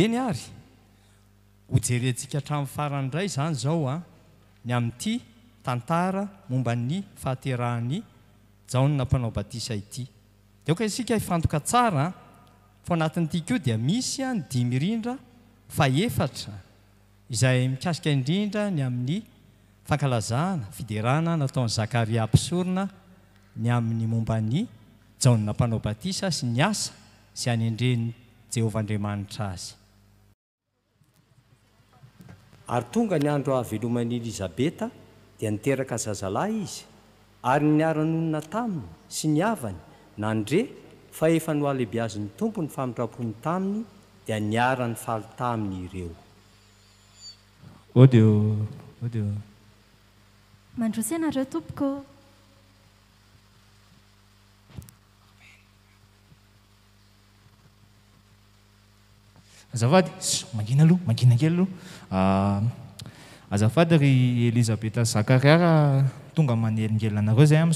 eny ary hojerentsikahatramin'nyfaranray zany zao a ny amin'n'ity tantara mombany fahaterahany jaona mpanao batisa ity dea oka isika ioka r f anatin'ity ko dia misy a ny dimy irindra fa eatra izay mikasika indrindra ny amin'ny fankalazahana fiderana nataon'ny zakaria mpisorina ny amin'ny mombany jaona mpanao batisa sy ny asa zy any endreny jehovah andriamanitra azy ary tonga ny andro ahaveloman'i elizabeta dia niteraka zazalahy izy ary n niara-nonina taminy sy niavany nandre fa efa noalehibe azyn'ny tompo ny famidrapony taminy dia niara-ny faly taminy ireo odi odi mandrosena reo tompoko zaadyiaaoaniakelyaloazaady ah, yelizabet zaaiatonaeeeozay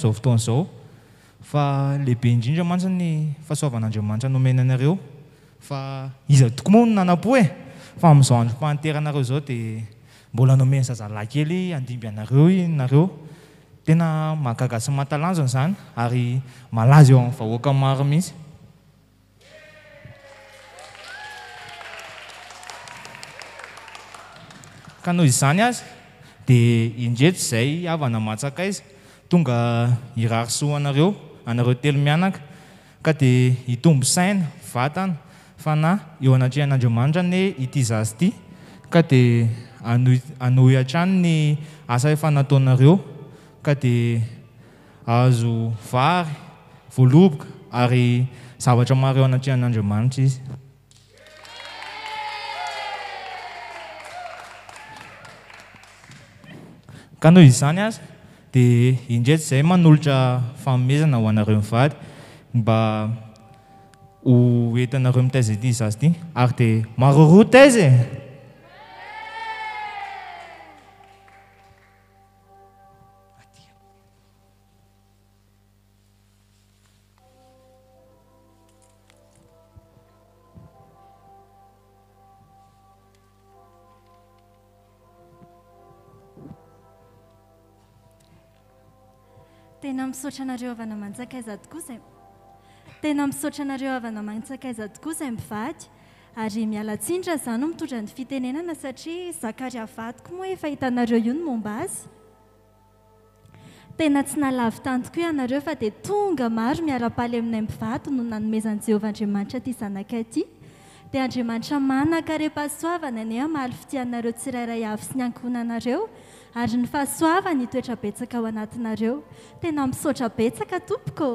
zaooaolehibe indrindramatnyfahoanaraita nomenaanareo fa izatokomony nanapo e fa am'izao andropanteranareo zao d mbola nomenzazaakely andimby anareo nareo tena mahgagasy matalanzonyzany ary malaza eo avahoakamaro mihisy kanao izany azy de indretro izay avana matsakaizy tonga irariso anareo anareo telo mianaka ka dea hitombo saina vatana fa na eo anatrehan'andriamanitra anyoe iti zazy ity ka dia ano anoyatrano ny asa efanataonareo ka dea ahazo vary voaloboka ary zavatra mary eo anatrehan'andriamanitra izy anao izzany azy dia indretsy izay manolotra faomezana ho anareo mivady mba ho enty anareo amitaza ety izazy ity ary dia maroroa tazae tena misaotra nareo avana mansakaiza tokoa izay tena misotra nareo avana mansakaiza tokoaizay mivady ary mialatsindra izany ho mitondra ny fitenenana satria zakaria vatoko moa efa hitanareo io no momba azy tena tsy nalavi tantoko ho ianareo fa dia tonga maro miarapaly aminay mivato no nanomezany jehovah andriamanitra ty zanakay aty dia andriamanitra manakare-pahasoavana anya mahaly fitianareo tsirairay avy sy ny angonanareo ary ny fahasoavany hitoetra betsaka ao anatinareo tena misaotra betsaka tompoko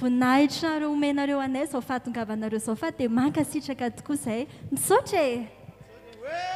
vonahitraareo omenareo anay izao faatongavanareo zao fa dia mankasitraka tokoa izay misaotra e